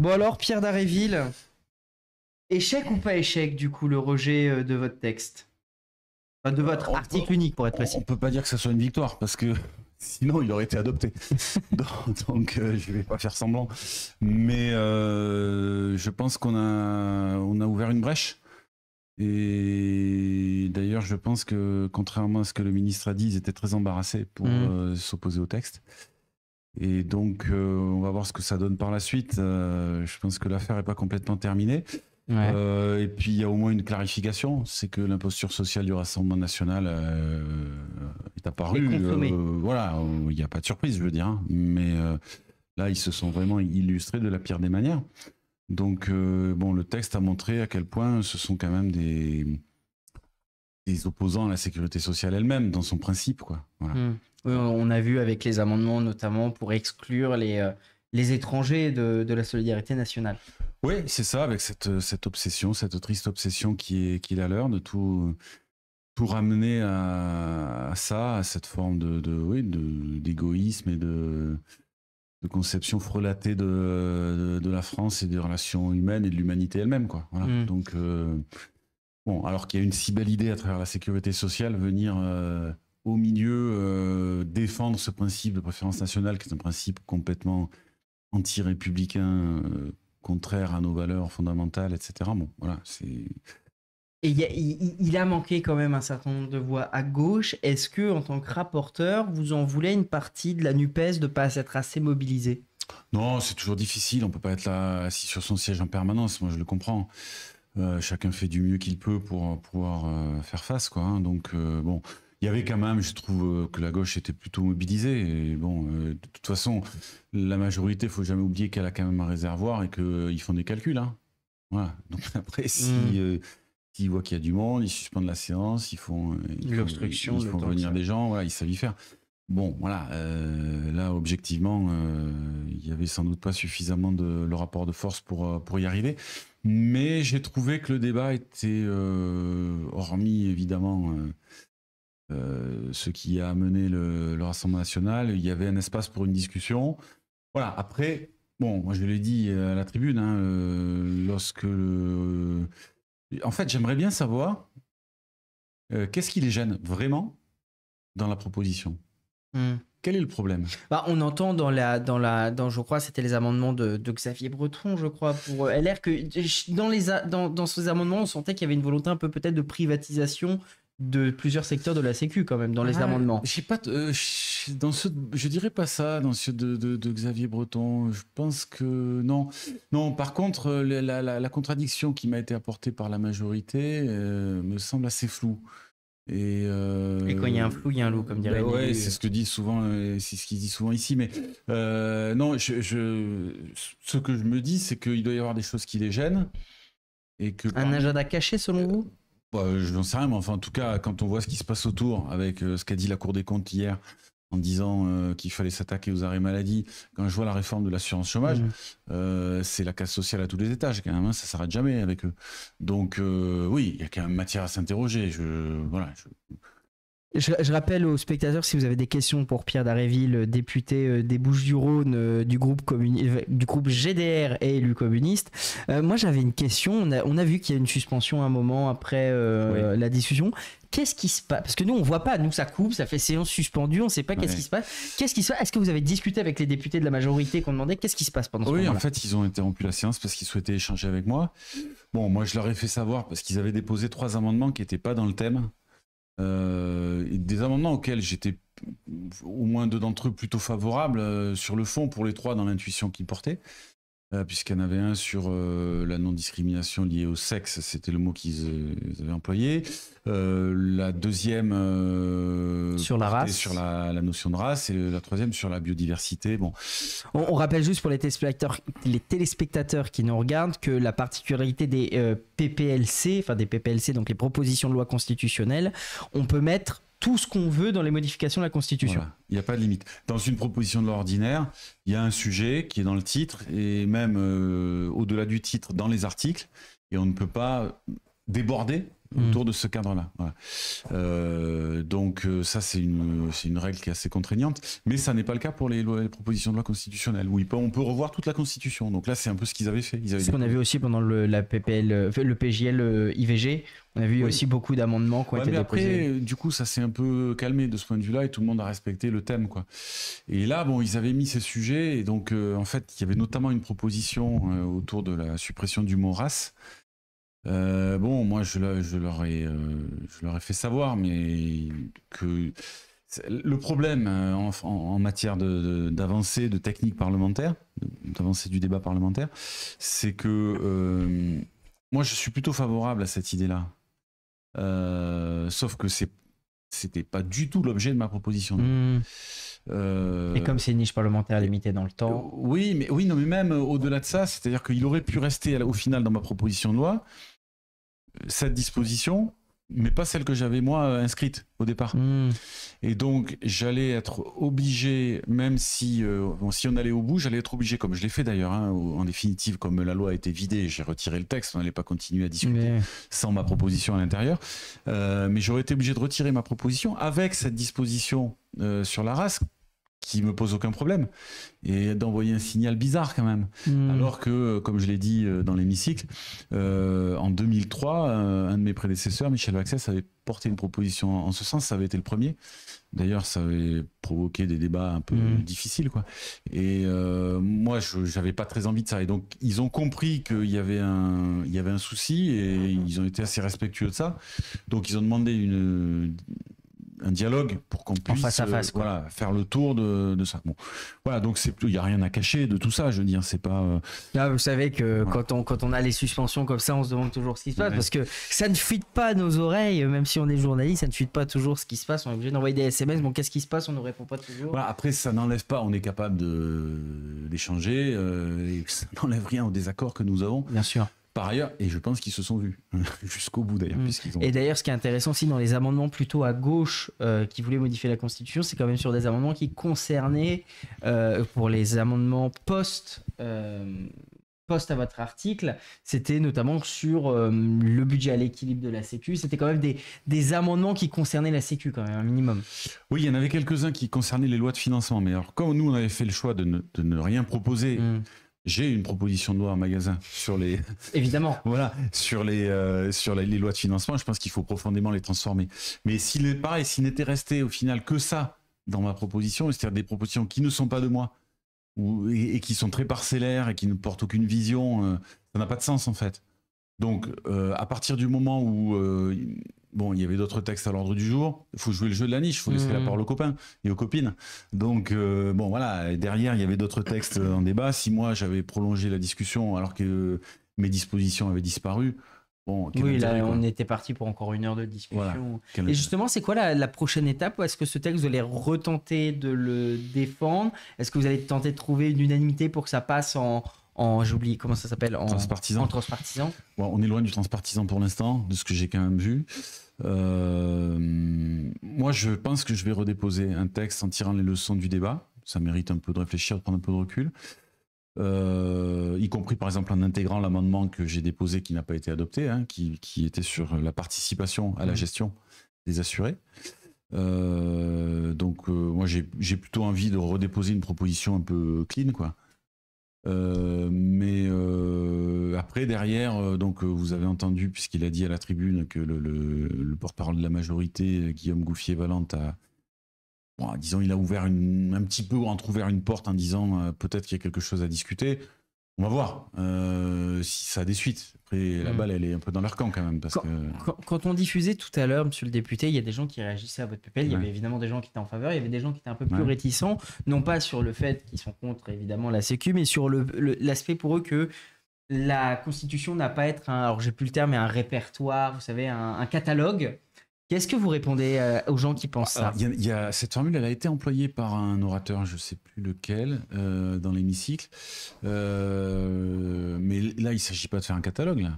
Bon alors, Pierre Daréville, échec ou pas échec du coup le rejet euh, de votre texte De votre article unique pour être précis. On peut pas dire que ce soit une victoire parce que sinon il aurait été adopté. donc, euh, je vais pas faire semblant. Mais euh, je pense qu'on a, on a ouvert une brèche. Et d'ailleurs, je pense que contrairement à ce que le ministre a dit, ils étaient très embarrassés pour mmh. s'opposer au texte. Et donc, euh, on va voir ce que ça donne par la suite. Euh, je pense que l'affaire n'est pas complètement terminée. Euh, et puis, il y a au moins une clarification c'est que l'imposture sociale du Rassemblement national est apparue. voilà, il n'y a pas de surprise, je veux dire. Hein. Mais là, ils se sont vraiment illustrés de la pire des manières. Donc, bon, le texte a montré à quel point ce sont quand même des des opposants à la sécurité sociale elle-même dans son principe, quoi. Hmm. on a vu avec les amendements notamment pour exclure les euh, les étrangers de, de, la solidarité nationale. Oui, c'est ça, avec cette, cette, obsession, cette triste obsession qui est, qui la de tout, tout ramener à, ça, à cette forme de, de, oui, d'égoïsme et de, de conception frelatée de, de, la France et des relations humaines et de l'humanité elle-même. Quoi. Hmm. Donc. Euh, Bon, alors qu'il y a une si belle idée à travers la sécurité sociale, venir euh, au milieu euh, défendre ce principe de préférence nationale, qui est un principe complètement anti-républicain, euh, contraire à nos valeurs fondamentales, etc. Bon, voilà, c'est. Et il, a, manqué quand même un certain nombre de voix à gauche. Est-ce que, en tant que rapporteur, vous en voulez une partie de la NUPES de ne pas être assez mobilisée Non, c'est toujours difficile. On ne peut pas être là assis sur son siège en permanence. Moi, je le comprends. Euh, chacun fait du mieux qu'il peut pour euh, pouvoir euh, faire face, quoi. Hein. Donc bon, il y avait quand même, je trouve que la gauche était plutôt mobilisée. Et bon, de toute façon, la majorité, faut jamais oublier qu'elle a quand même un réservoir et qu'ils font des calculs, hein. Donc après, si hmm. s'ils voient qu'il y a du monde, ils suspendent la séance, ils font l'obstruction, ils, font venir des gens, voilà, ils savent y faire. Bon, voilà. là, objectivement, il n'y avait sans doute pas suffisamment de le rapport de force pour, pour y arriver. Mais j'ai trouvé que le débat était, euh, hormis évidemment euh, euh, ce qui a amené le, Rassemblement national, il y avait un espace pour une discussion. Voilà, après, bon, moi je l'ai dit à la tribune, hein, lorsque... En fait, j'aimerais bien savoir qu'est-ce qui les gêne vraiment dans la proposition. Hmm. Quel est le problème bah, On entend dans la, dans la, dans je crois, c'était les amendements de, Xavier Breton, je crois, pour euh, LR, que dans les, dans, dans ces amendements, on sentait qu'il y avait une volonté un peu peut-être de privatisation de plusieurs secteurs de la Sécu quand même dans les ah, amendements. Je sais pas, euh, dans ce, je dirais pas ça dans ceux de, Xavier Breton. Je pense que non, non. Par contre, euh, la, contradiction qui m'a été apportée par la majorité me semble assez floue. Euh, et, quand il y a un flou, il y a un loup, comme dirait. Bah ouais, c'est ce que dit souvent, euh, c'est ce qu'il dit souvent ici. Mais euh, non, je, ce que je me dis, c'est qu'il doit y avoir des choses qui les gênent et que. Un bah, agenda caché, selon vous bah, Je n'en sais rien, mais enfin, en tout cas, quand on voit ce qui se passe autour, avec ce qu'a dit la Cour des comptes hier, en disant euh, qu'il fallait s'attaquer aux arrêts maladie. Quand je vois la réforme de l'assurance chômage, mmh. euh, c'est la casse sociale à tous les étages quand même. Hein, ça s'arrête jamais avec eux. Donc euh, oui, il y a quand même matière à s'interroger. voilà. Je, rappelle aux spectateurs, si vous avez des questions pour Pierre Daréville, euh, député euh, des Bouches-du-Rhône euh, du, groupe du groupe GDR et élu communiste, moi j'avais une question. On a, vu qu'il y a une suspension un moment après la discussion. Qu'est-ce qui se passe Parce que nous, on voit pas. Nous, ça coupe, ça fait séance suspendue. On ne sait pas qu'est-ce qui se passe. Qu'est-ce qui se passe Est-ce que vous avez discuté avec les députés de la majorité qu'on demandait Qu'est-ce qui se passe pendant ce Oui, en fait, ils ont interrompu la séance parce qu'ils souhaitaient échanger avec moi. Bon, moi, je leur ai fait savoir parce qu'ils avaient déposé trois amendements qui n'étaient pas dans le thème. Euh, des amendements auxquels j'étais au moins deux d'entre eux plutôt favorables euh, sur le fond pour les trois dans l'intuition qu'ils portaient. Euh, puisqu'il y en avait un sur euh, la non-discrimination liée au sexe, c'était le mot qu'ils euh, avaient employé. la deuxième sur la race, sur la, notion de race, et la troisième sur la biodiversité. Bon, on, rappelle juste pour les téléspectateurs, les téléspectateurs qui nous regardent que la particularité des PPLC, enfin des PPLC, donc les propositions de loi constitutionnelle, on peut mettre tout ce qu'on veut dans les modifications de la Constitution. Il n'y a pas de limite. Dans une proposition de loi ordinaire, il y a un sujet qui est dans le titre et même euh, au-delà du titre, dans les articles, et on ne peut pas déborder Mm. autour de ce cadre-là. Euh, donc euh, ça, c'est une, une, règle qui est assez contraignante, mais ça n'est pas le cas pour les, propositions de loi constitutionnelle, où on peut revoir toute la Constitution. Donc là, c'est un peu ce qu'ils avaient fait. Ils ce qu'on a vu aussi pendant le, la PPL, euh, le PJL IVG, on a vu aussi beaucoup d'amendements qui ont été mais Après, du coup, ça s'est un peu calmé de ce point de vue-là, et tout le monde a respecté le thème. quoi. Et là, bon, ils avaient mis ces sujets, et donc, en fait, il y avait notamment une proposition autour de la suppression du mot race. Euh, bon, moi, je, leur ai, euh, je fait savoir, mais que le problème euh, en, matière d'avancée de, de, technique parlementaire, d'avancée du débat parlementaire, c'est que moi, je suis plutôt favorable à cette idée-là. sauf que c'est c'était pas du tout l'objet de ma proposition. Hmm. Euh... Et comme c'est une niche parlementaire limitée dans le temps. Oui, mais oui, non, mais même au-delà de ça, c'est-à-dire qu'il aurait pu rester au final dans ma proposition de loi cette disposition, mais pas celle que j'avais moi inscrite au départ. Hmm. Et donc j'allais être obligé, même si euh, si on allait au bout, j'allais être obligé, comme je l'ai fait d'ailleurs, hein, en définitive, comme la loi a été vidée, j'ai retiré le texte, on n'allait pas continuer à discuter sans ma proposition à l'intérieur, euh, mais j'aurais été obligé de retirer ma proposition avec cette disposition euh, sur la race qui me pose aucun problème et d'envoyer un signal bizarre quand même. Hmm. Alors que, comme je l'ai dit euh, dans l'hémicycle, euh, en 2003, euh, un de mes prédécesseurs, Michel Vaxès, avait porté une proposition en ce sens, ça avait été le premier. D'ailleurs, ça avait provoqué des débats un peu hmm. difficiles, quoi. Et moi, je n'avais pas très envie de ça. Et donc, ils ont compris qu'il y avait un, il y avait un souci et ils ont été assez respectueux de ça. Donc, ils ont demandé une un dialogue pour qu'on puisse face à euh, face, faire le tour de, ça. Bon. Voilà, donc il n'y a rien à cacher de tout ça, je veux dire, c'est pas. Là, euh, ah, vous savez que quand, on, quand on a les suspensions comme ça, on se demande toujours ce qui se passe parce que ça ne fuite pas nos oreilles, même si on est journaliste, ça ne fuite pas toujours ce qui se passe. On est obligé d'envoyer des SMS, bon, qu'est-ce qui se passe On ne répond pas toujours. après, ça n'enlève pas, on est capable euh, d'échanger, euh, ça n'enlève rien au désaccord que nous avons. Bien sûr par ailleurs, et je pense qu'ils se sont vus jusqu'au bout d'ailleurs. Mm. puisqu'ils Ont... Et d'ailleurs, ce qui est intéressant aussi dans les amendements plutôt à gauche euh, qui voulaient modifier la Constitution, c'est quand même sur des amendements qui concernaient, euh, pour les amendements euh, post, à votre article, c'était notamment sur le budget à l'équilibre de la Sécu. C'était quand même des, amendements qui concernaient la Sécu quand même, un minimum. Oui, il y en avait quelques-uns qui concernaient les lois de financement, mais alors quand nous, on avait fait le choix de ne, rien proposer. Mm. J'ai une proposition de loi en magasin sur les. Évidemment. voilà, sur les euh, sur les, lois de financement. Je pense qu'il faut profondément les transformer. Mais s'il pas et s'il n'était resté au final que ça dans ma proposition, c'est-à-dire des propositions qui ne sont pas de moi ou, et, qui sont très parcellaires et qui ne portent aucune vision, euh, ça n'a pas de sens en fait. Donc, euh, à partir du moment où euh, bon, il y avait d'autres textes à l'ordre du jour, il faut jouer le jeu de la niche, il faut laisser la mmh. parole aux copains et aux copines. Donc, euh, bon, voilà, derrière, il y avait d'autres textes en débat. Si moi, j'avais prolongé la discussion alors que mes dispositions avaient disparu, Bon, oui, on était parti pour encore une heure de discussion. Et justement, c'est quoi la, la, prochaine étape Est-ce que ce texte, vous allez retenter de le défendre Est-ce que vous allez tenter de trouver une unanimité pour que ça passe en, j'oublie comment ça s'appelle en transpartisan. on est loin du transpartisan pour l'instant, de ce que j'ai quand même vu. Euh, moi, je pense que je vais redéposer un texte en tirant les leçons du débat. Ça mérite un peu de réfléchir, de prendre un peu de recul. Euh, y compris par exemple en intégrant l'amendement que j'ai déposé qui n'a pas été adopté, hein, qui, était sur la participation à la mmh. gestion des assurés. Euh, donc moi j'ai plutôt envie de redéposer une proposition un peu clean quoi. Euh, mais euh, après, derrière, euh, donc vous avez entendu, puisqu'il a dit à la tribune que le, porte-parole de la majorité, Guillaume Gouffier-Valente, a, Bon, disons, il a ouvert un petit peu, entre-ouvert une porte en disant peut-être qu'il y a quelque chose à discuter. On va voir euh, si ça a des suites. Après, la mm. balle, elle est un peu dans leur camp quand même. Parce quand, on diffusait tout à l'heure, monsieur le député, il y a des gens qui réagissaient à votre pupille. Il y avait évidemment des gens qui étaient en faveur, il y avait des gens qui étaient un peu plus réticents, non pas sur le fait qu'ils sont contre évidemment la Sécu, mais sur l'aspect pour eux que la Constitution n'a pas être un, alors j'ai plus le terme, mais un répertoire, vous savez, un catalogue Qu'est-ce que vous répondez euh, aux gens qui pensent ça Cette formule, elle a été employée par un orateur, je ne sais plus lequel, euh, dans l'hémicycle. Euh, mais là, il ne s'agit pas de faire un catalogue. Là.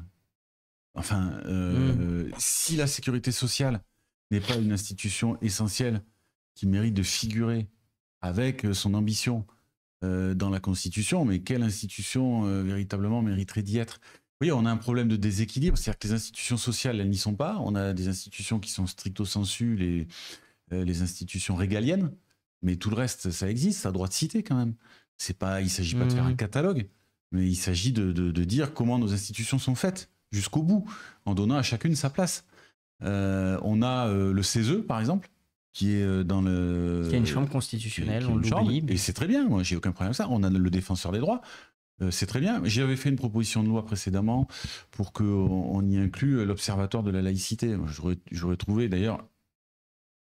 Enfin, hmm. si la sécurité sociale n'est pas une institution essentielle qui mérite de figurer avec son ambition dans la Constitution, mais quelle institution véritablement mériterait d'y être oui, on a un problème de déséquilibre, c'est-à-dire que les institutions sociales, elles n'y sont pas. On a des institutions qui sont stricto sensu les, euh, les institutions régaliennes, mais tout le reste, ça existe, ça a droit de citer quand même. C'est pas, il s'agit pas de faire un mmh. catalogue, mais il s'agit de, dire comment nos institutions sont faites jusqu'au bout, en donnant à chacune sa place. Euh, on a euh, le CESE, par exemple, qui est dans le. Qui a une chambre constitutionnelle, on l'oublie. Et c'est très bien, moi, j'ai aucun problème avec ça. On a le défenseur des droits. Euh, c'est très bien. J'avais fait une proposition de loi précédemment pour qu'on y inclue l'Observatoire de la laïcité. J'aurais trouvé, d'ailleurs,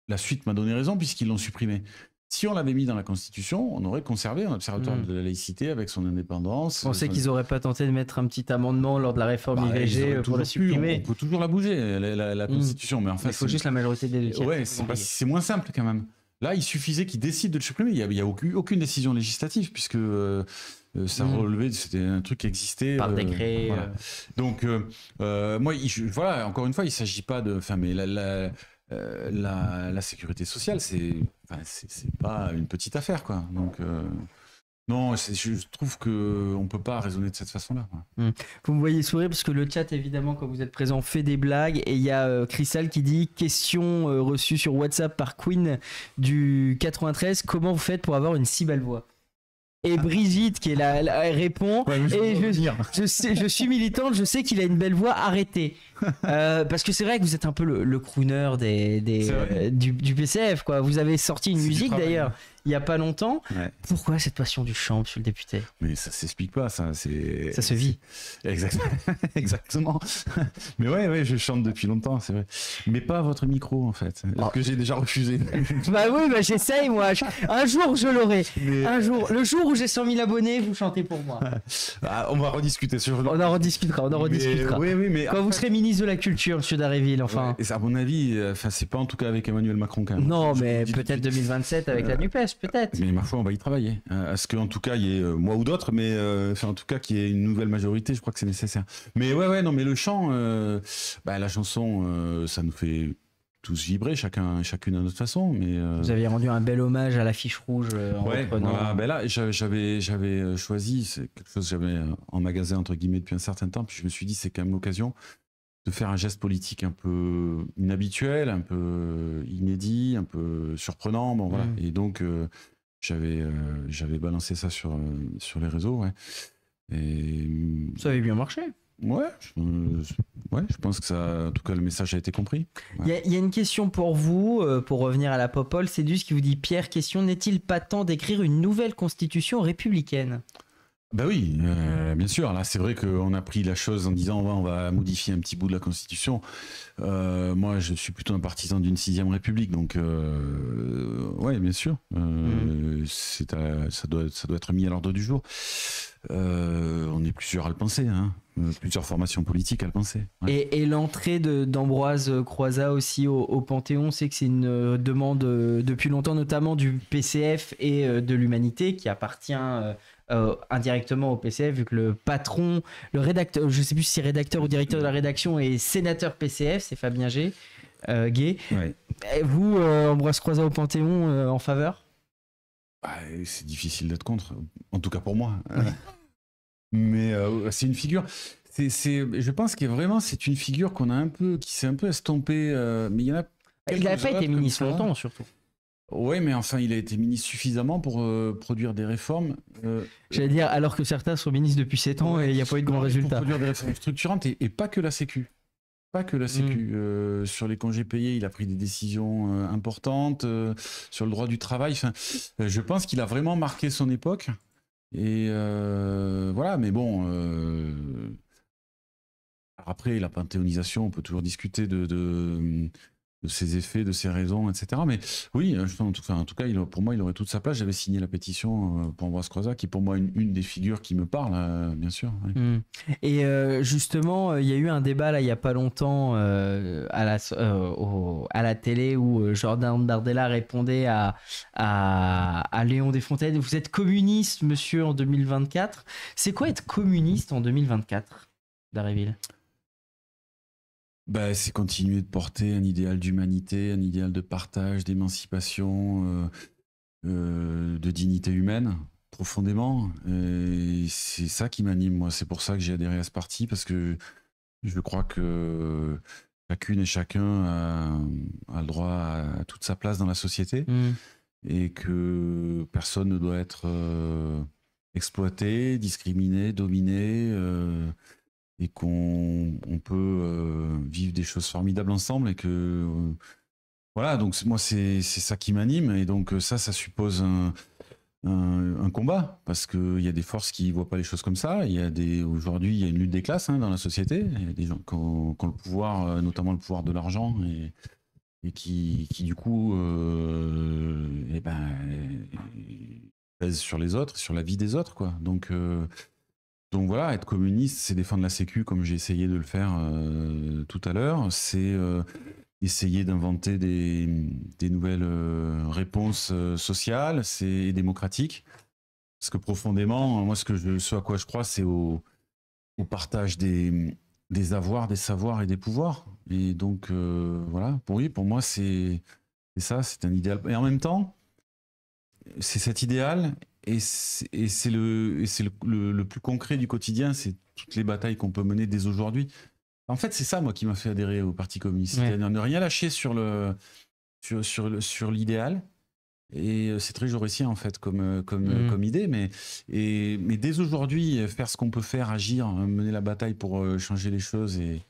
la suite m'a donné raison puisqu'ils l'ont supprimé. Si on l'avait mis dans la Constitution, on aurait conservé un observatoire hmm. de la laïcité avec son indépendance. On sait qu'ils n'auraient pas tenté de mettre un petit amendement lors de la réforme bah, IVG pour la supprimer. on, peut toujours la bouger, la, hmm. Constitution. Mais il faut juste la majorité des. Ouais, c'est moins simple quand même. Là, il suffisait qu'ils décident de le supprimer. Il n'y a, aucune, décision législative puisque. Euh, euh, ça mm. relevait, c'était un truc qui existait. Par euh, décret. Euh. Donc, moi, voilà, encore une fois, il ne s'agit pas de. Enfin, mais la, la sécurité sociale, c'est enfin, c'est pas une petite affaire, quoi. Donc non, je trouve qu'on ne peut pas raisonner de cette façon-là. Mm. Vous me voyez sourire parce que le chat, évidemment, quand vous êtes présent, fait des blagues et il y a Cristal qui dit question reçue sur WhatsApp par Queen du 93. Comment vous faites pour avoir une si belle voix et Brigitte, qui est là, répond. je suis militante, je sais qu'il a une belle voix, Arrêtez euh, parce que c'est vrai que vous êtes un peu le, le crooner des, euh, du, du, PCF, quoi. Vous avez sorti une musique d'ailleurs il n'y a pas longtemps. Pourquoi cette passion du chant, monsieur le député Mais ça s'explique pas, ça. C'est, ça se vit. Exactement. Exactement. Mais ouais, ouais, je chante depuis longtemps, c'est vrai. Mais pas à votre micro, en fait. Ah. Que j'ai déjà refusé. bah oui, bah j'essaye, moi. Un jour, je l'aurai. Un jour. Le jour où j'ai 100 000 abonnés, vous chantez pour moi. Ah, on va rediscuter sur On en rediscutera, on en rediscutera. Oui, mais... Quand vous serez ministre de la Culture, monsieur Daréville, enfin. Et à mon avis, euh, enfin, c'est pas en tout cas avec Emmanuel Macron, quand même. Non, mais peut-être 2027 avec la euh, NUPES peut-être. Mais ma on va y travailler. Hein, à ce qu'en tout cas, il y ait euh, moi ou d'autres, mais euh, en tout cas, qu'il y ait une nouvelle majorité, je crois que c'est nécessaire. Mais ouais, ouais, non, mais le chant, euh, bah, la chanson, ça nous fait tous vibrer, chacun, chacune à notre façon. Mais vous aviez rendu un bel hommage à l'affiche rouge. en ben là, j'avais, j'avais choisi, c'est quelque chose que j'avais en magasin entre guillemets depuis un certain temps. Puis je me suis dit, c'est quand même l'occasion de faire un geste politique un peu inhabituel, un peu euh, inédit, un peu surprenant. Bon, voilà. Mmh. Et donc, euh, j'avais, euh, j'avais balancé ça sur, sur les réseaux. Ouais. Et, ça avait bien marché. Ouais je, pense que ça, en tout cas, le message a été compris. Il y, a une question pour vous, pour revenir à la popole. c'est ce qui vous dit Pierre, question n'est-il pas temps d'écrire une nouvelle constitution républicaine ben oui, euh, bien sûr. Là, c'est vrai qu'on a pris la chose en disant on va, modifier un petit bout de la Constitution. Euh, moi, je suis plutôt un partisan d'une sixième République, donc oui, euh, ouais, bien sûr. Mm. ça doit être mis à l'ordre du jour. on est plusieurs à le penser, hein. plusieurs formations politiques à le penser. Et, l'entrée d'Ambroise Croizat aussi au Panthéon, c'est que c'est une demande depuis longtemps, notamment du PCF et de l'Humanité, qui appartient euh, indirectement au PCF, vu que le patron, le rédacteur, je sais plus si rédacteur ou directeur de la rédaction est sénateur PCF, c'est Fabien G. Euh, gay. Ouais. Vous, euh, Ambroise Croizat au Panthéon, euh, en faveur bah, C'est difficile d'être contre, en tout cas pour moi. Mais c'est une figure. C'est, je pense que vraiment, c'est une figure qu'on a un peu, qui s'est un peu estompée. mais il y en a. Il n'a pas été ministre longtemps, surtout. Oui, mais enfin, il a été ministre suffisamment pour euh, produire des réformes. Euh, J'allais dire, alors que certains sont ministres depuis 7 ans et il n'y a pas eu de grands résultats. Pour produire des réformes structurantes et, pas que la Sécu. Pas que la mm. Sécu. Euh, sur les congés payés, il a pris des décisions importantes. sur le droit du travail, je pense qu'il a vraiment marqué son époque. Et voilà, mais bon. Après, la panthéonisation, on peut toujours discuter de, de ses effets, de ses raisons, etc. Mais oui, euh, en, tout, en tout cas, il, pour moi, il aurait toute sa place. J'avais signé la pétition euh, pour Ambroise Crozat, qui est pour moi une, une des figures qui me parle, euh, bien sûr. Mmh. Et justement, il y a eu un débat là, il n'y a pas longtemps à, la, à la télé où Jordan Dardella répondait à, à, à Léon Desfontaines Vous êtes communiste, monsieur, en 2024. C'est quoi être communiste en 2024, Daréville bah, c'est continuer de porter un idéal d'humanité, un idéal de partage, d'émancipation, euh, euh, de dignité humaine, profondément. c'est ça qui m'anime, moi. C'est pour ça que j'ai adhéré à ce parti, parce que je crois que chacune et chacun a, le droit à, toute sa place dans la société mmh. et que personne ne doit être euh, exploité, discriminé, dominé et qu'on peut euh, vivre des choses formidables ensemble et que euh, voilà donc moi c'est ça qui m'anime et donc euh, ça ça suppose un, combat parce qu'il y a des forces qui voient pas les choses comme ça il y a des aujourd'hui il y a une lutte des classes hein, dans la société il y a des gens qui ont, le pouvoir notamment le pouvoir de l'argent et, qui, qui, du coup euh, et eh ben pèse sur les autres sur la vie des autres quoi donc donc voilà, être communiste, c'est défendre la Sécu comme j'ai essayé de le faire euh, tout à l'heure. C'est euh, essayer d'inventer des, nouvelles euh, réponses sociales c'est démocratique, Parce que profondément, hein, moi, ce, que je, à quoi je crois, c'est au, partage des, des, avoirs, des savoirs et des pouvoirs. Et donc, voilà, pour lui, pour moi, c'est ça, c'est un idéal. Et en même temps, c'est cet idéal et c'est le, le, plus concret du quotidien, c'est toutes les batailles qu'on peut mener dès aujourd'hui. En fait, c'est ça, moi, qui m'a fait adhérer au Parti communiste. Ouais. Ne rien lâcher sur l'idéal. Sur, sur, et euh, c'est très jaurétien, en fait, comme, euh, comme, euh, mm. comme idée. Mais, mais dès aujourd'hui, faire ce qu'on peut faire, agir, hein, mener la bataille pour changer les choses et,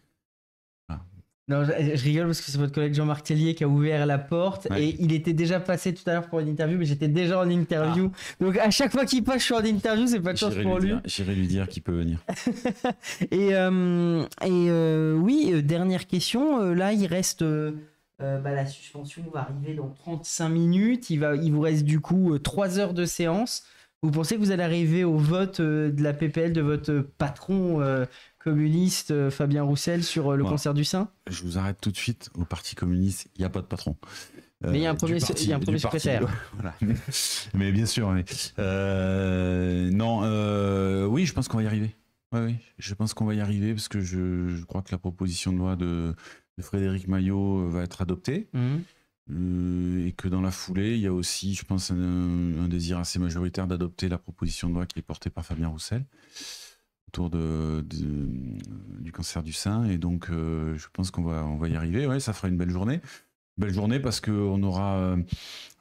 non, je, rigole parce que c'est votre collègue Jean-Marc Tellier qui a ouvert la porte et il était déjà passé tout à l'heure pour une interview, mais j'étais déjà en interview. Ah. Donc à chaque fois qu'il passe, je suis en interview, c'est pas de chance pour lui. J'irai lui dire qu'il peut venir. et euh, euh, oui, euh, dernière question. là, il reste. Bah, la suspension va arriver dans 35 minutes. Il, va, il vous reste du coup 3 heures de séance. Vous pensez que vous allez arriver au vote euh, de la PPL de votre patron euh, communiste euh, Fabien Roussel sur le concert du sein Je vous arrête tout de suite. Au Parti communiste, il n'y a pas de patron. Mais il y a un premier, secrétaire. mais bien sûr. non, oui, je pense qu'on va y arriver. Oui, oui, je pense qu'on va y arriver parce que je, crois que la proposition de loi de, Frédéric Maillot va être adoptée. Mmh. Euh, et que dans la foulée, il y a aussi, je pense, un, désir assez majoritaire d'adopter la proposition de loi qui est portée par Fabien Roussel autour de, du cancer du sein. Et donc, euh, je pense qu'on va, on va y arriver. Ouais, ça fera une belle journée. Belle journée parce qu'on aura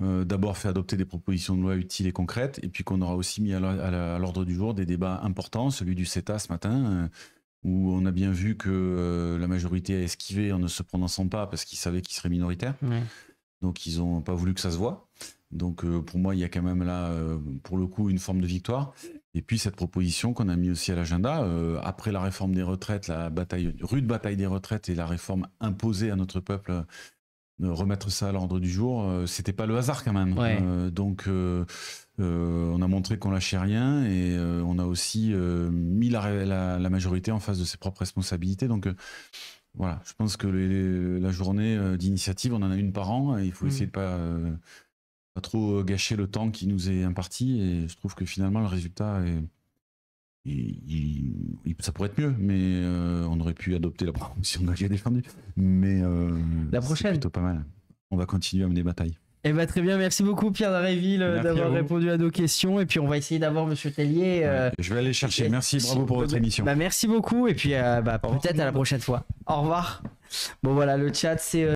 euh, d'abord fait adopter des propositions de loi utiles et concrètes, et puis qu'on aura aussi mis à l'ordre du jour des débats importants, celui du CETA ce matin où on a bien vu que la majorité a esquivé en ne se prononçant pas parce qu'ils savaient qu'ils seraient minoritaires. Donc ils n'ont pas voulu que ça se voit. Donc euh, pour moi, il y a quand même là, euh, pour le coup, une forme de victoire. Et puis cette proposition qu'on a mis aussi à l'agenda, euh, après la réforme des retraites, la bataille, rude bataille des retraites et la réforme imposée à notre peuple, remettre ça à l'ordre du jour, c'était pas le hasard quand même. donc on a montré qu'on lâchait rien et on a aussi mis la, majorité en face de ses propres responsabilités. Donc voilà, je pense que la journée euh, d'initiative, on en a une par an. il faut mm. essayer de pas, euh, pas trop euh, gâcher le temps qui nous est imparti. Et je trouve que finalement, le résultat est, ça pourrait être mieux, mais on aurait pu adopter la proposition que déjà défendue. Mais la prochaine, plutôt pas mal. On va continuer à mener bataille. Eh ben, très bien, merci beaucoup Pierre Daréville euh, d'avoir répondu à nos questions. Et puis on va essayer d'avoir Monsieur Tellier. Euh, je vais aller chercher. Merci, bravo pour votre émission. Bah, merci beaucoup et puis euh, bah, peut-être à la prochaine fois. Au revoir. Bon voilà, le chat c'est...